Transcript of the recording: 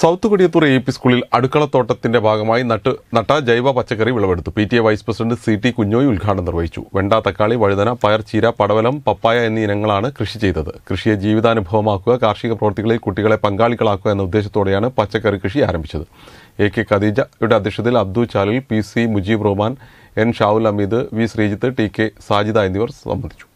south Kodiyathur A P സ്കൂളിൽ അടുക്കളത്തോട്ടത്തിന്റെ ഭാഗമായി നട്ട് നട്ട ജൈവ പച്ചക്കറി വിളവെടുത്തു P T A vice president C T Kunhoi ഉദ്ഘാടനം നിർവഹിച്ചു വെണ്ട തക്കാളി വഴുതന പയർ ചീര പടവലം പപ്പായ എന്നീ ഇനങ്ങളാണ് കൃഷി ചെയ്തത് കൃഷിയെ ജീവിതാനുഭവമാക്കുക കാർഷിക പ്രവർത്തികളിൽ കുട്ടികളെ പങ്കാളികളാക്കുക എന്ന ഉദ്ദേശത്തോടെയാണ് പച്ചക്കറി കൃഷി ആരംഭിച്ചത് എ കെ ഖദീജയുടെ അധ്യക്ഷതയിൽ Abdu Chalil P C Mujeeb Rahman N Shavul Ameed V Sreejith T K Sajida എന്നിവർ സംബന്ധിച്ചു